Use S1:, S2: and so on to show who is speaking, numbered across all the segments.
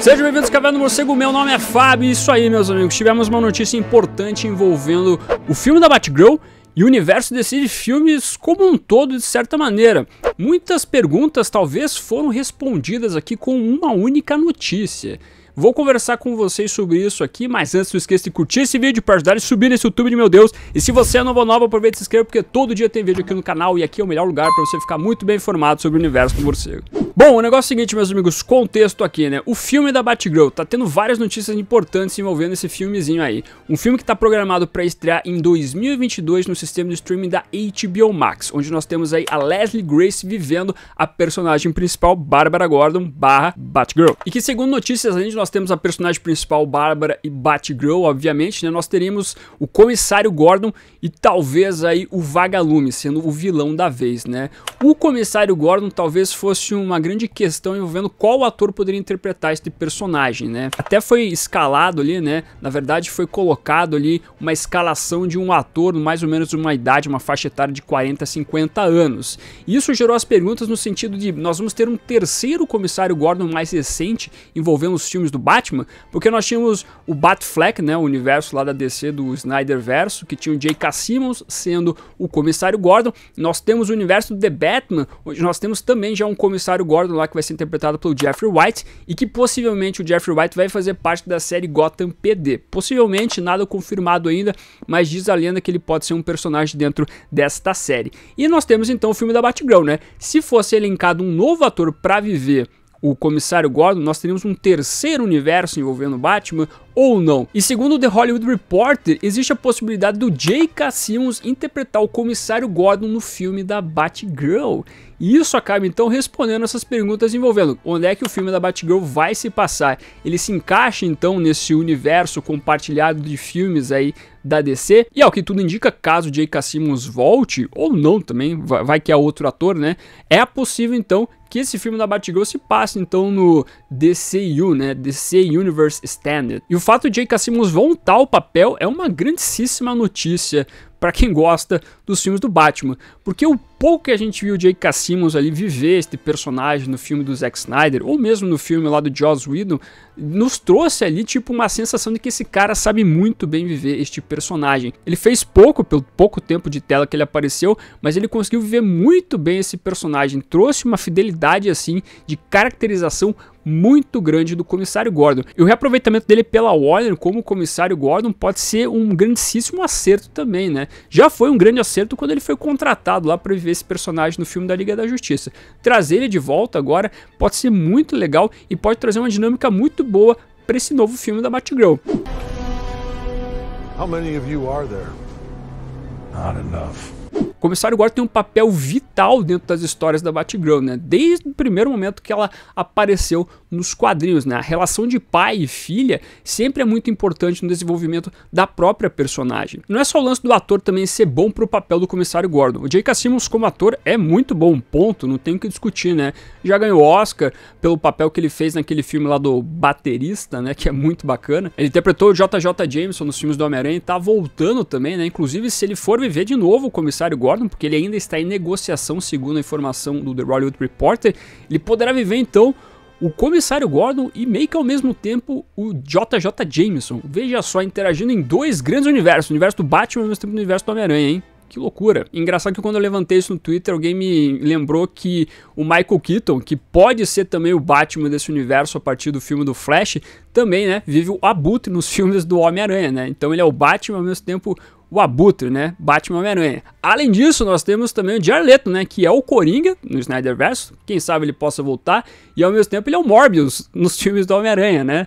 S1: Sejam bem-vindos, Caverna do Morcego, meu nome é Fábio, isso aí, meus amigos. Tivemos uma notícia importante envolvendo o filme da Batgirl e o universo decide filmes como um todo, de certa maneira. Muitas perguntas talvez foram respondidas aqui com uma única notícia. Vou conversar com vocês sobre isso aqui, mas antes não esqueça de curtir esse vídeo para ajudar a subir nesse YouTube de meu Deus. E se você é novo ou nova, aproveita e se inscreva porque todo dia tem vídeo aqui no canal e aqui é o melhor lugar para você ficar muito bem informado sobre o universo do morcego. Bom, o negócio é o seguinte, meus amigos, contexto aqui, né? O filme da Batgirl tá tendo várias notícias importantes envolvendo esse filmezinho aí. Um filme que tá programado para estrear em 2022 no sistema de streaming da HBO Max, onde nós temos aí a Leslie Grace vivendo a personagem principal, Bárbara Gordon, barra Batgirl. E que segundo notícias, além de nós temos a personagem principal, Bárbara e Batgirl, obviamente, né? Nós teríamos o comissário Gordon e talvez aí o Vagalume, sendo o vilão da vez, né? O comissário Gordon talvez fosse uma grande questão envolvendo qual ator poderia interpretar este personagem, né? Até foi escalado ali, né? Na verdade foi colocado ali uma escalação de um ator, mais ou menos uma idade, uma faixa etária de 40 a 50 anos. Isso gerou as perguntas no sentido de nós vamos ter um terceiro comissário Gordon mais recente envolvendo os filmes do Batman, porque nós tínhamos o Batfleck, né, o universo lá da DC do Snyder Verso, que tinha o J.K. Simmons sendo o comissário Gordon. Nós temos o universo do The Batman, onde nós temos também já um comissário Gordon Gordon lá que vai ser interpretado pelo Jeffrey White e que possivelmente o Jeffrey White vai fazer parte da série Gotham PD. Possivelmente, nada confirmado ainda, mas diz a lenda que ele pode ser um personagem dentro desta série. E nós temos então o filme da Batgirl, né? Se fosse elencado um novo ator para viver o comissário Gordon, nós teríamos um terceiro universo envolvendo Batman ou não. E segundo o The Hollywood Reporter, existe a possibilidade do J.K. Simmons interpretar o comissário Gordon no filme da Batgirl. E isso acaba então respondendo essas perguntas envolvendo onde é que o filme da Batgirl vai se passar. Ele se encaixa então nesse universo compartilhado de filmes aí da DC. E ao que tudo indica, caso J.K. Simmons volte, ou não também, vai, que é outro ator, né? É possível então que esse filme da Batgirl se passe então no DCU, né, DC Universe Standard. E o fato de J.K. Simmons voltar ao papel é uma grandíssima notícia para quem gosta dos filmes do Batman, porque o pouco que a gente viu o Jake Cassimus ali viver este personagem no filme do Zack Snyder, ou mesmo no filme lá do Joss Whedon, nos trouxe ali tipo uma sensação de que esse cara sabe muito bem viver este personagem. Ele fez pouco, pelo pouco tempo de tela que ele apareceu, mas ele conseguiu viver muito bem esse personagem, trouxe uma fidelidade assim de caracterização muito grande do comissário Gordon. E o reaproveitamento dele pela Warner como comissário Gordon pode ser um grandíssimo acerto também, né? Já foi um grande acerto quando ele foi contratado lá para viver esse personagem no filme da Liga da Justiça. Trazer ele de volta agora pode ser muito legal e pode trazer uma dinâmica muito boa para esse novo filme da Batgirl. How many of you are there? Not enough comissário Gordon tem um papel vital dentro das histórias da Batgirl, né? Desde o primeiro momento que ela apareceu nos quadrinhos, né? A relação de pai e filha sempre é muito importante no desenvolvimento da própria personagem. Não é só o lance do ator também ser bom para o papel do comissário Gordon. O J.K. Simmons como ator é muito bom, ponto, não tem o que discutir, né? Já ganhou Oscar pelo papel que ele fez naquele filme lá do baterista, né, que é muito bacana. Ele interpretou o JJ Jameson nos filmes do Homem-Aranha e tá voltando também, né? Inclusive, se ele for viver de novo o comissário Gordon, Gordon, porque ele ainda está em negociação, segundo a informação do The Hollywood Reporter. Ele poderá viver então o comissário Gordon e meio que ao mesmo tempo o JJ Jameson. Veja só, interagindo em dois grandes universos: o universo do Batman e ao mesmo tempo o universo do Homem-Aranha, hein? Que loucura. Engraçado que quando eu levantei isso no Twitter, alguém me lembrou que o Michael Keaton, que pode ser também o Batman desse universo a partir do filme do Flash, também, né, vive o abutre nos filmes do Homem-Aranha, né? Então ele é o Batman ao mesmo tempo o Abutre, né? Batman Homem-Aranha. Além disso, nós temos também o Jarleto, né? Que é o Coringa no Snyder Verso. Quem sabe ele possa voltar. E ao mesmo tempo ele é o Morbius nos filmes do Homem-Aranha, né?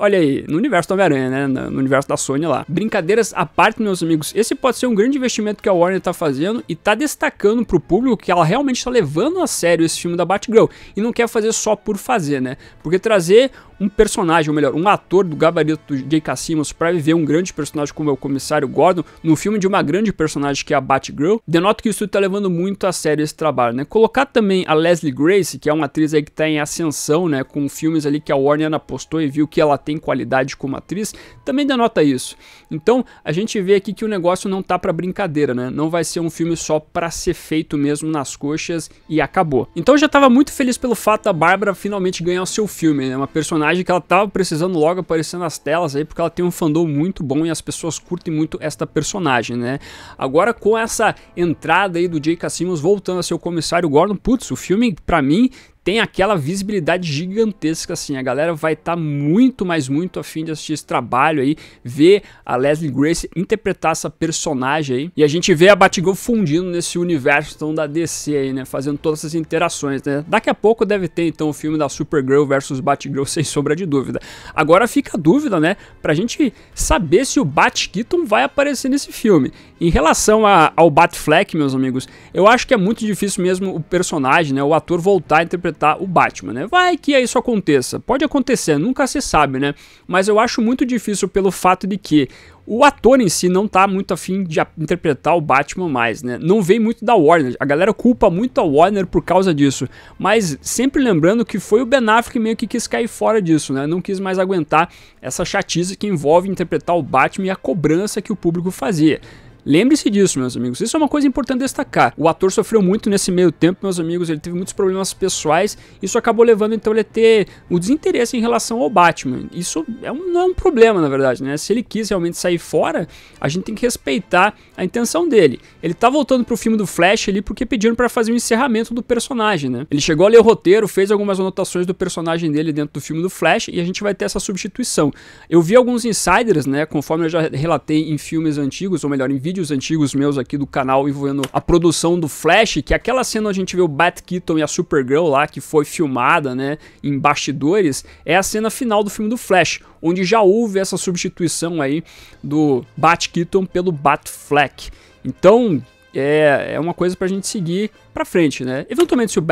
S1: Olha aí, no universo do Homem-Aranha, né? No universo da Sony lá. Brincadeiras à parte, meus amigos, esse pode ser um grande investimento que a Warner tá fazendo e tá destacando pro público que ela realmente tá levando a sério esse filme da Batgirl e não quer fazer só por fazer, né? Porque trazer um personagem, ou melhor, um ator do gabarito de J.K. Simmons para viver um grande personagem como é o comissário Gordon no filme de uma grande personagem que é a Batgirl, denota que o estúdio está levando muito a sério esse trabalho, né? Colocar também a Leslie Grace, que é uma atriz aí que está em ascensão, né, com filmes ali que a Warner apostou e viu que ela tem qualidade como atriz, também denota isso. Então, a gente vê aqui que o negócio não tá para brincadeira, né? Não vai ser um filme só para ser feito mesmo nas coxas e acabou. Então, eu já estava muito feliz pelo fato da Bárbara finalmente ganhar o seu filme, né? Uma personagem personagem que ela tava precisando logo aparecer nas telas aí, porque ela tem um fandom muito bom e as pessoas curtem muito esta personagem, né? Agora com essa entrada aí do J.K. Simmons voltando a ser o comissário Gordon, putz, o filme para mim tem aquela visibilidade gigantesca assim. A galera vai estar tá muito, mas muito afim de assistir esse trabalho aí, ver a Leslie Grace interpretar essa personagem aí. E a gente vê a Batgirl fundindo nesse universo então, da DC aí, né? Fazendo todas essas interações, né? Daqui a pouco deve ter então o filme da Supergirl versus Batgirl, sem sombra de dúvida. Agora fica a dúvida, né? Pra gente saber se o Bat-Keaton vai aparecer nesse filme. Em relação a, ao Batfleck, meus amigos, eu acho que é muito difícil mesmo o personagem, né? O ator voltar a interpretar enfrentar o Batman, né? Vai que isso aconteça. Pode acontecer, nunca se sabe, né? Mas eu acho muito difícil pelo fato de que o ator em si não tá muito afim de interpretar o Batman mais, né? Não vem muito da Warner. A galera culpa muito a Warner por causa disso. Mas sempre lembrando que foi o Ben Affleck meio que quis cair fora disso, né? Não quis mais aguentar essa chatice que envolve interpretar o Batman e a cobrança que o público fazia. Lembre-se disso, meus amigos. Isso é uma coisa importante destacar. O ator sofreu muito nesse meio tempo, meus amigos. Ele teve muitos problemas pessoais. Isso acabou levando, então, ele a ter o desinteresse em relação ao Batman. Isso é um, não é um problema, na verdade, né? Se ele quis realmente sair fora, a gente tem que respeitar a intenção dele. Ele tá voltando pro filme do Flash ali porque pediram para fazer o um encerramento do personagem, né? Ele chegou a ler o roteiro, fez algumas anotações do personagem dele dentro do filme do Flash e a gente vai ter essa substituição. Eu vi alguns insiders, né? Conforme eu já relatei em filmes antigos, ou melhor, em vídeos vídeos antigos meus aqui do canal envolvendo a produção do Flash, que é aquela cena a gente vê o Bat Keaton e a Supergirl lá, que foi filmada, né, em bastidores, é a cena final do filme do Flash, onde já houve essa substituição aí do Bat Keaton pelo Bat Então, é, é uma coisa pra gente seguir para frente, né? Eventualmente, se o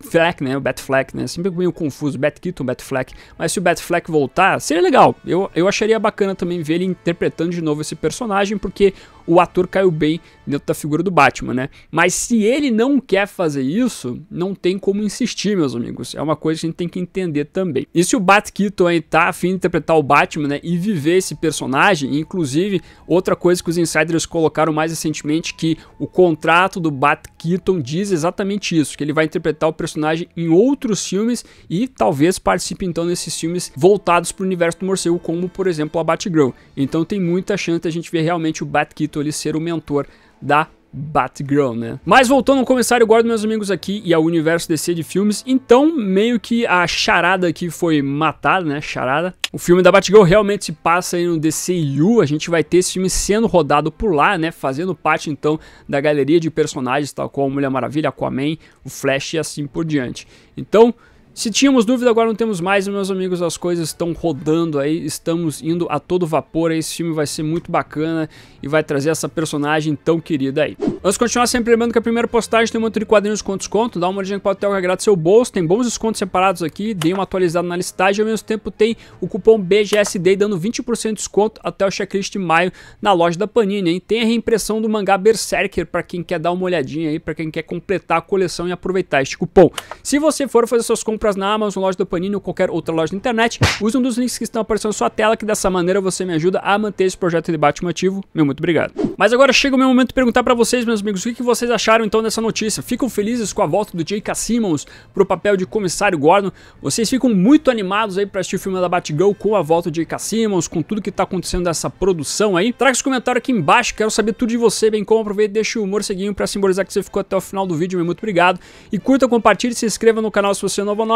S1: fleck né? O Bat-Fleck, né? Sempre meio confuso, Bat-Fleck. Mas se o Bat-Fleck voltar, seria legal. Eu, eu acharia bacana também ver ele interpretando de novo esse personagem, porque o ator caiu bem dentro da figura do Batman, né? Mas se ele não quer fazer isso, não tem como insistir, meus amigos. É uma coisa que a gente tem que entender também. E se o Bat Keaton aí tá afim de interpretar o Batman, né? E viver esse personagem, inclusive, outra coisa que os insiders colocaram mais recentemente, que o contrato do Bat Keaton diz exatamente isso, que ele vai interpretar o personagem em outros filmes e talvez participe então desses filmes voltados para o universo do morcego, como por exemplo a Batgirl. Então tem muita chance de a gente ver realmente o Batquito ele ser o mentor da Batgirl, né? Mas voltando ao comentário Gordon, meus amigos, aqui e ao universo DC de filmes, então meio que a charada aqui foi matada, né? Charada. O filme da Batgirl realmente se passa aí no DCU, a gente vai ter esse filme sendo rodado por lá, né? Fazendo parte, então, da galeria de personagens, tal como Mulher Maravilha, Aquaman, o Flash e assim por diante. Então, se tínhamos dúvida, agora não temos mais, meus amigos, as coisas estão rodando aí, estamos indo a todo vapor, aí, esse filme vai ser muito bacana e vai trazer essa personagem tão querida aí. Vamos continuar sempre lembrando que a primeira postagem tem um monte de quadrinhos com desconto, dá uma olhadinha que pode ter o que seu bolso, tem bons descontos separados aqui, dei uma atualizada na listagem, ao mesmo tempo tem o cupom BGSD dando 20% de desconto até o checklist de maio na loja da Panini, hein? Tem a reimpressão do mangá Berserker para quem quer dar uma olhadinha aí, para quem quer completar a coleção e aproveitar este cupom. Se você for fazer suas compras compras na Amazon, loja do Panini ou qualquer outra loja da internet, use um dos links que estão aparecendo na sua tela, que dessa maneira você me ajuda a manter esse projeto de Batman ativo. Meu muito obrigado. Mas agora chega o meu momento de perguntar para vocês, meus amigos, o que, vocês acharam então dessa notícia? Ficam felizes com a volta do J.K. Simmons pro papel de comissário Gordon? Vocês ficam muito animados aí para assistir o filme da Batgirl com a volta de J.K. Simmons, com tudo que tá acontecendo dessa produção aí? Traga esse comentário aqui embaixo, quero saber tudo de você, bem como aproveita e deixa o morceguinho para simbolizar que você ficou até o final do vídeo, meu muito obrigado. E curta, compartilhe, se inscreva no canal se você é novo ou não